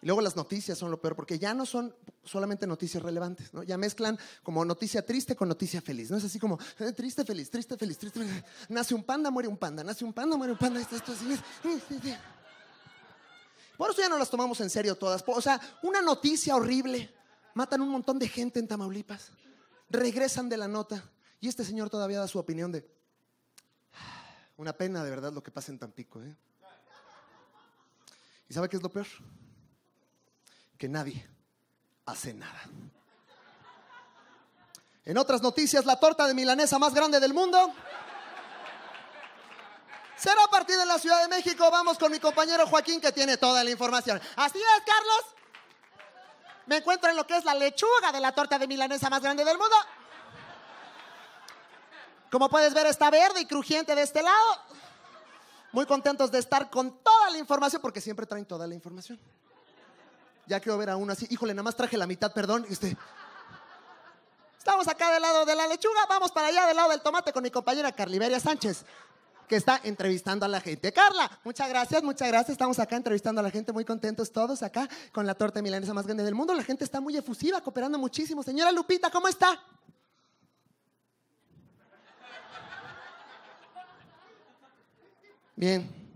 Y luego las noticias son lo peor, porque ya no son solamente noticias relevantes, ¿no? Ya mezclan como noticia triste con noticia feliz, ¿no? Es así como, eh, triste, feliz, triste, feliz, triste, Nace un panda, muere un panda, nace un panda, muere un panda, Por eso ya no las tomamos en serio todas. O sea, una noticia horrible. Matan un montón de gente en Tamaulipas. Regresan de la nota. Y este señor todavía da su opinión de... Ah, una pena de verdad lo que pasa en Tampico, ¿eh? ¿Y sabe qué es lo peor? que nadie hace nada. En otras noticias, la torta de milanesa más grande del mundo será partir en la Ciudad de México. Vamos con mi compañero Joaquín que tiene toda la información. Así es, Carlos. Me encuentro en lo que es la lechuga de la torta de milanesa más grande del mundo. Como puedes ver, está verde y crujiente de este lado. Muy contentos de estar con toda la información porque siempre traen toda la información ya quiero ver a uno así, híjole, nada más traje la mitad, perdón. estamos acá del lado de la lechuga, vamos para allá del lado del tomate con mi compañera Carliberia Sánchez, que está entrevistando a la gente. Carla, muchas gracias, muchas gracias. Estamos acá entrevistando a la gente, muy contentos todos acá con la torta milanesa más grande del mundo. La gente está muy efusiva, cooperando muchísimo. Señora Lupita, ¿cómo está? Bien.